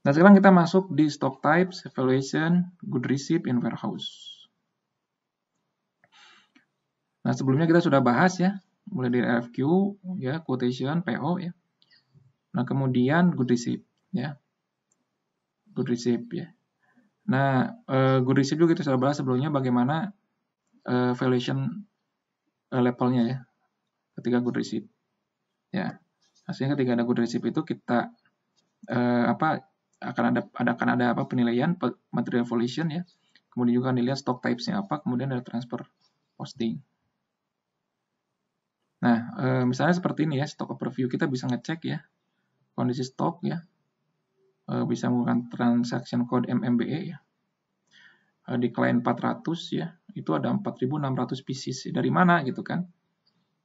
Nah, sekarang kita masuk di stock types, evaluation, good receipt, in warehouse. Nah, sebelumnya kita sudah bahas ya, mulai dari RFQ, ya, quotation, PO ya. Nah, kemudian good receipt ya. Good receipt ya. Nah, uh, good receipt juga kita sudah bahas sebelumnya bagaimana uh, valuation uh, levelnya ya ketika good receipt. Ya. Hasilnya nah, ketika ada good receipt itu kita uh, apa akan ada ada akan ada apa penilaian material valuation ya. Kemudian juga dilihat stock types-nya apa, kemudian ada transfer posting. Nah, e, misalnya seperti ini ya, stock overview kita bisa ngecek ya kondisi stok ya. E, bisa menggunakan transaction code MMBE ya. E, di klien 400 ya, itu ada 4.600 pieces dari mana gitu kan?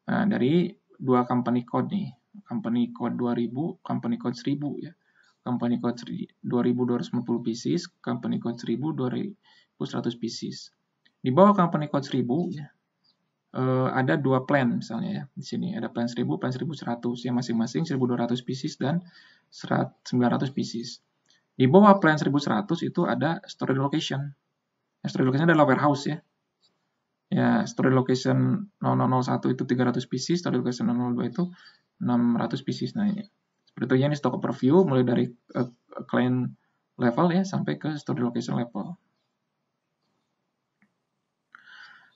Nah, dari dua company code nih, company code 2000, company code 1000 ya company code 2250 pieces, company code 1000 2100 pieces. Di bawah company code 1000 ya, eh, ada dua plan misalnya ya. Di sini ada plan 1000, plan 1100 yang masing-masing 1200 pieces dan 900 pieces. Di bawah plan 1100 itu ada storage location. Ya, storage location adalah warehouse ya. Ya, storage location 0001 itu 300 pieces, storage location 002 itu 600 pieces. Nah, ya. Sepertinya ini stock overview mulai dari uh, client level ya sampai ke story location level.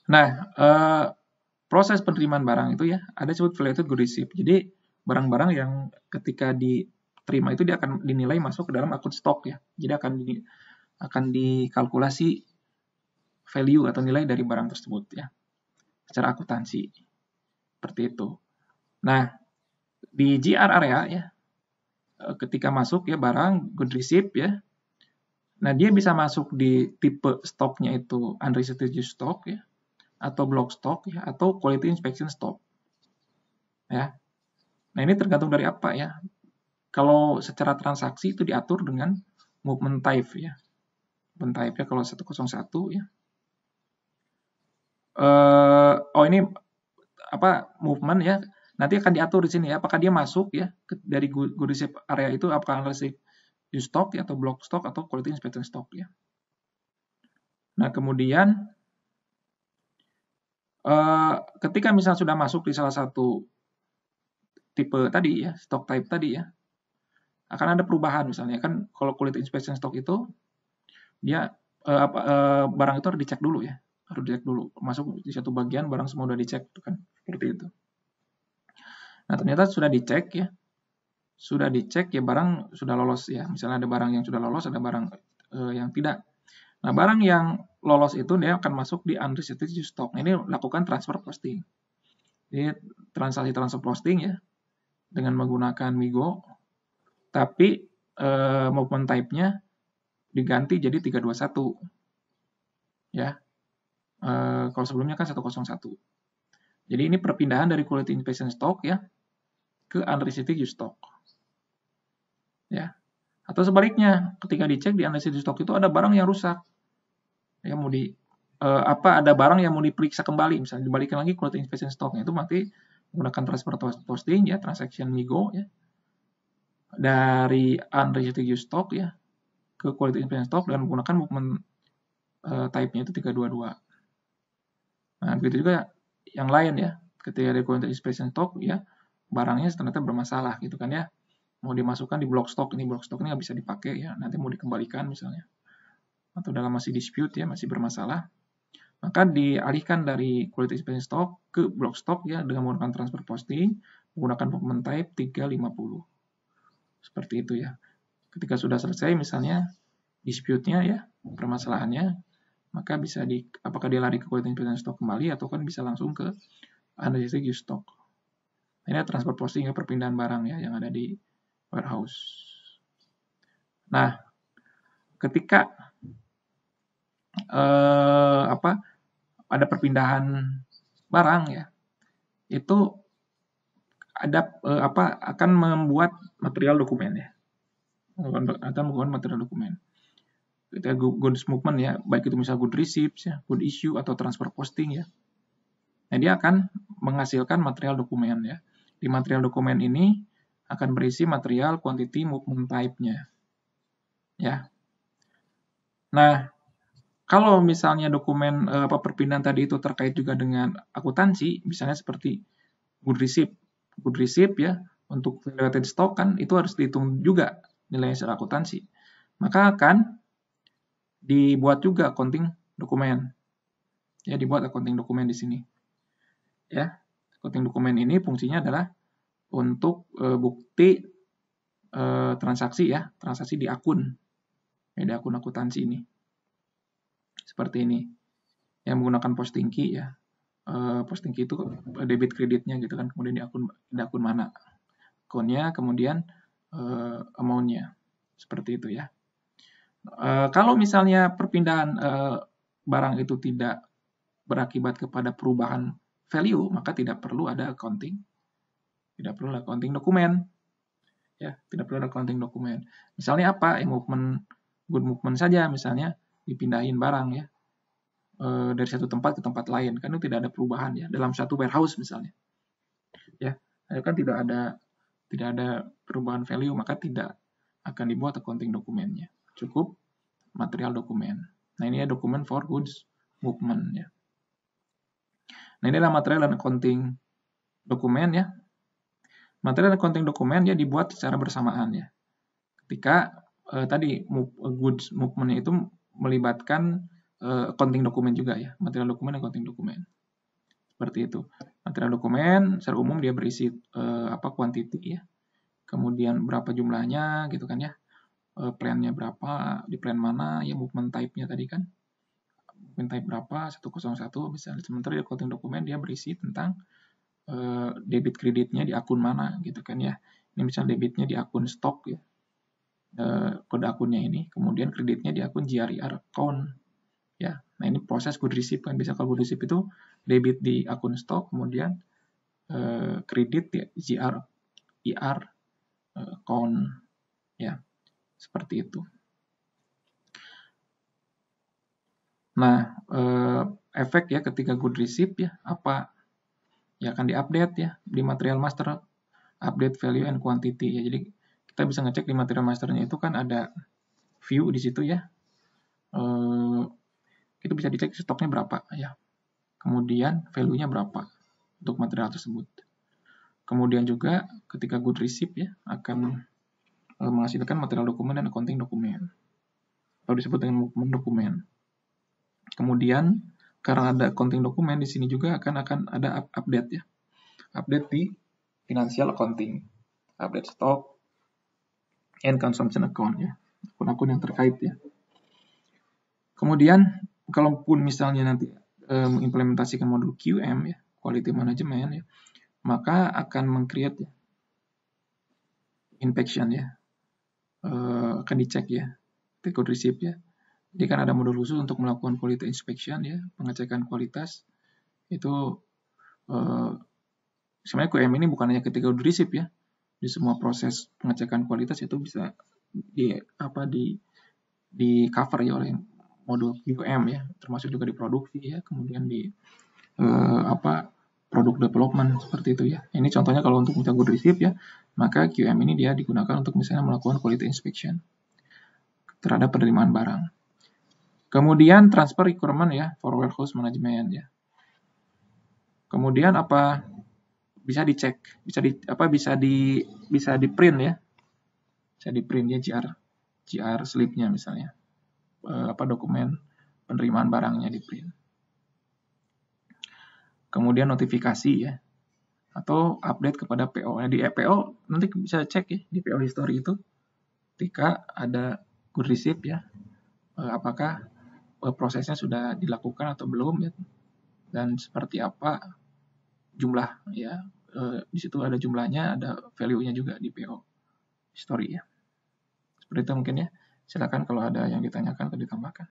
Nah, uh, proses penerimaan barang itu ya ada disebut related good receipt. Jadi barang-barang yang ketika diterima itu dia akan dinilai masuk ke dalam akun stok ya. Jadi akan di, akan dikalkulasi value atau nilai dari barang tersebut ya secara akuntansi seperti itu. Nah, di GR area ya, Eh, ketika masuk ya barang good receipt ya. Nah, dia bisa masuk di tipe stoknya itu unrestricted use stock ya atau block stock ya atau quality inspection stock. Ya. Nah, ini tergantung dari apa ya. Kalau secara transaksi itu diatur dengan movement type ya. Movement type ya kalau 101 ya. Uh, oh ini apa movement ya nanti akan diatur di sini ya, apakah dia masuk ya dari goodship area itu apakah analisis use stock ya, atau block stock atau quality inspection stock ya. Nah kemudian uh, ketika misal sudah masuk di salah satu tipe tadi ya stock type tadi ya akan ada perubahan misalnya kan kalau quality inspection stock itu dia uh, apa, eh, barang itu harus dicek dulu ya harus dicek dulu masuk di satu bagian barang semua sudah dicek kan seperti itu. Nah, ternyata sudah dicek ya. Sudah dicek ya barang sudah lolos ya. Misalnya ada barang yang sudah lolos, ada barang eh, yang tidak. Nah, barang yang lolos itu dia akan masuk di unrestricted stock. ini lakukan transfer posting. Ini transaksi transfer posting ya dengan menggunakan Migo. Tapi eh, maupun type-nya diganti jadi 321. Ya. Eh, kalau sebelumnya kan 101. Jadi ini perpindahan dari quality inspection stock ya ke unrestricted use stock. Ya. Atau sebaliknya, ketika dicek di unrestricted use stock itu ada barang yang rusak. Ya mau di eh, apa ada barang yang mau diperiksa kembali, misalnya dibalikkan lagi Quality inspection stock itu mati menggunakan transfer posting ya, transaction migo ya. Dari unrestricted use stock ya ke quality inspection stock dan menggunakan movement eh, type-nya itu 322. Nah, begitu juga yang lain ya. Ketika ada quality inspection stock ya, barangnya ternyata bermasalah gitu kan ya mau dimasukkan di blok stok ini blok stok ini nggak bisa dipakai ya nanti mau dikembalikan misalnya atau dalam masih dispute ya masih bermasalah maka dialihkan dari quality inspection stock ke block stock ya dengan menggunakan transfer posting menggunakan payment type 350 seperti itu ya ketika sudah selesai misalnya dispute-nya ya permasalahannya maka bisa di apakah dia lari ke quality inspection stock kembali atau kan bisa langsung ke analisis use stock ini transport posting perpindahan barang ya yang ada di warehouse. Nah, ketika eh, apa ada perpindahan barang ya, itu ada eh, apa akan membuat material dokumen ya, atau menggunakan material dokumen kita goods movement ya, baik itu misalnya good receipts ya, good issue atau transport posting ya. Nah, dia akan menghasilkan material dokumen ya. Di material dokumen ini akan berisi material quantity movement type-nya. Ya. Nah, kalau misalnya dokumen eh, perpindahan tadi itu terkait juga dengan akuntansi, misalnya seperti good receipt, good receipt ya, untuk related stock kan itu harus dihitung juga nilai secara akuntansi. Maka akan dibuat juga accounting dokumen. Ya, dibuat accounting dokumen di sini. Ya. Cutting dokumen ini fungsinya adalah untuk e, bukti e, transaksi ya, transaksi di akun. Ya, di akun akuntansi ini. Seperti ini. Yang menggunakan posting key ya. E, posting key itu debit kreditnya gitu kan, kemudian di akun di akun mana. Akunnya kemudian e, amount Seperti itu ya. E, kalau misalnya perpindahan e, barang itu tidak berakibat kepada perubahan value, maka tidak perlu ada accounting, tidak perlu ada accounting dokumen, ya tidak perlu ada accounting dokumen. Misalnya apa? Ya, movement good movement saja, misalnya dipindahin barang ya e, dari satu tempat ke tempat lain, kan itu tidak ada perubahan ya dalam satu warehouse misalnya, ya kan tidak ada tidak ada perubahan value maka tidak akan dibuat accounting dokumennya. Cukup material dokumen. Nah ini ya dokumen for goods movement ya. Nah, inilah material dan accounting dokumen ya. Material dan accounting dokumen ya dibuat secara bersamaan ya. Ketika eh, tadi eh, goods movement itu melibatkan eh, accounting dokumen juga ya, material dokumen dan accounting dokumen. Seperti itu. Material dokumen secara umum dia berisi eh, apa quantity ya. Kemudian berapa jumlahnya gitu kan ya. Eh, plannya berapa, di plan mana, ya movement type-nya tadi kan berapa type berapa 101 misalnya sementara di accounting dokumen dia berisi tentang e, debit kreditnya di akun mana gitu kan ya ini misalnya debitnya di akun stok ya e, kode akunnya ini kemudian kreditnya di akun GRIR account ya nah ini proses good receipt kan bisa kalau good receipt itu debit di akun stok kemudian e, kredit ya GRI IR account ya seperti itu Nah, eh, efek ya ketika good receipt ya apa ya akan diupdate ya di material master update value and quantity ya. Jadi kita bisa ngecek di material masternya itu kan ada view di situ ya. Eh, itu bisa dicek stoknya berapa ya. Kemudian value-nya berapa untuk material tersebut. Kemudian juga ketika good receipt ya akan eh, menghasilkan material dokumen dan accounting dokumen. Atau disebut dengan dokumen. Kemudian karena ada konting dokumen di sini juga akan akan ada update ya. Update di financial accounting, update stock and consumption account ya. Akun-akun yang terkait ya. Kemudian kalaupun misalnya nanti mengimplementasikan eh, mengimplementasikan modul QM ya, quality management ya, maka akan mengcreate ya, inspection ya. uh, akan dicek ya, record receipt ya jadi kan ada modul khusus untuk melakukan quality inspection ya, pengecekan kualitas. Itu eh, sebenarnya QM ini bukan hanya ketika udah receive ya. Di semua proses pengecekan kualitas itu bisa di apa di di cover ya oleh modul QM ya, termasuk juga di produksi ya, kemudian di eh, apa produk development seperti itu ya. Ini contohnya kalau untuk mencakup good disip ya, maka QM ini dia digunakan untuk misalnya melakukan quality inspection terhadap penerimaan barang. Kemudian transfer requirement ya for warehouse management ya. Kemudian apa bisa dicek, bisa di apa bisa di bisa di print ya. Bisa di printnya GR GR slipnya misalnya. E, apa dokumen penerimaan barangnya di print. Kemudian notifikasi ya atau update kepada PO. Nah, di e, PO nanti bisa cek ya di PO history itu ketika ada good receipt ya eh, apakah Eh, prosesnya sudah dilakukan atau belum ya dan seperti apa jumlah ya e, di situ ada jumlahnya ada value-nya juga di PO story ya seperti itu mungkin ya silakan kalau ada yang ditanyakan atau ditambahkan